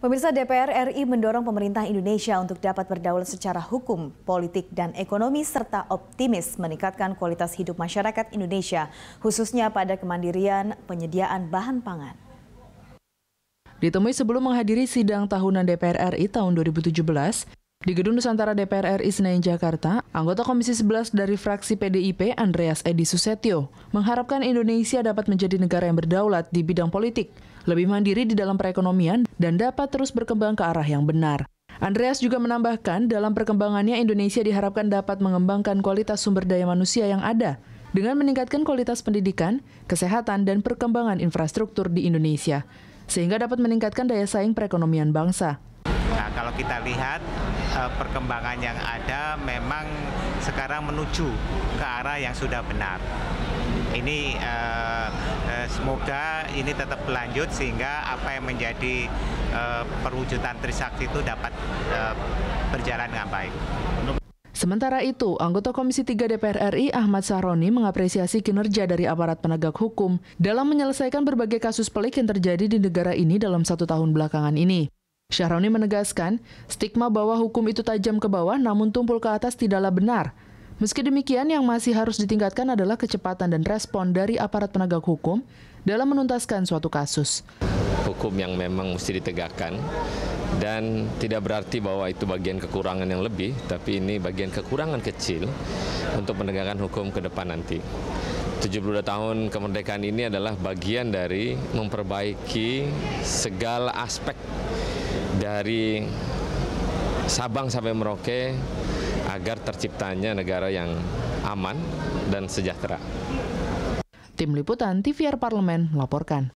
Pemirsa DPR RI mendorong pemerintah Indonesia untuk dapat berdaulat secara hukum, politik, dan ekonomi serta optimis meningkatkan kualitas hidup masyarakat Indonesia, khususnya pada kemandirian penyediaan bahan pangan. Ditemui sebelum menghadiri sidang tahunan DPR RI tahun 2017, di Gedung Nusantara DPR RI Senayan Jakarta, anggota Komisi 11 dari fraksi PDIP Andreas Edi Susetio mengharapkan Indonesia dapat menjadi negara yang berdaulat di bidang politik, lebih mandiri di dalam perekonomian dan dapat terus berkembang ke arah yang benar. Andreas juga menambahkan, dalam perkembangannya Indonesia diharapkan dapat mengembangkan kualitas sumber daya manusia yang ada dengan meningkatkan kualitas pendidikan, kesehatan, dan perkembangan infrastruktur di Indonesia, sehingga dapat meningkatkan daya saing perekonomian bangsa. Nah, kalau kita lihat eh, perkembangan yang ada memang sekarang menuju ke arah yang sudah benar. Ini eh, Eh, semoga ini tetap berlanjut sehingga apa yang menjadi eh, perwujudan Trisakti itu dapat eh, berjalan dengan baik. Sementara itu, anggota Komisi 3 DPR RI Ahmad Sahroni mengapresiasi kinerja dari aparat penegak hukum dalam menyelesaikan berbagai kasus pelik yang terjadi di negara ini dalam satu tahun belakangan ini. Syahroni menegaskan, stigma bahwa hukum itu tajam ke bawah namun tumpul ke atas tidaklah benar, Meski demikian, yang masih harus ditingkatkan adalah kecepatan dan respon dari aparat penegak hukum dalam menuntaskan suatu kasus. Hukum yang memang mesti ditegakkan dan tidak berarti bahwa itu bagian kekurangan yang lebih, tapi ini bagian kekurangan kecil untuk penegakan hukum ke depan nanti. 72 tahun kemerdekaan ini adalah bagian dari memperbaiki segala aspek dari Sabang sampai Merauke agar terciptanya negara yang aman dan sejahtera. Tim Liputan TVR Parlemen melaporkan.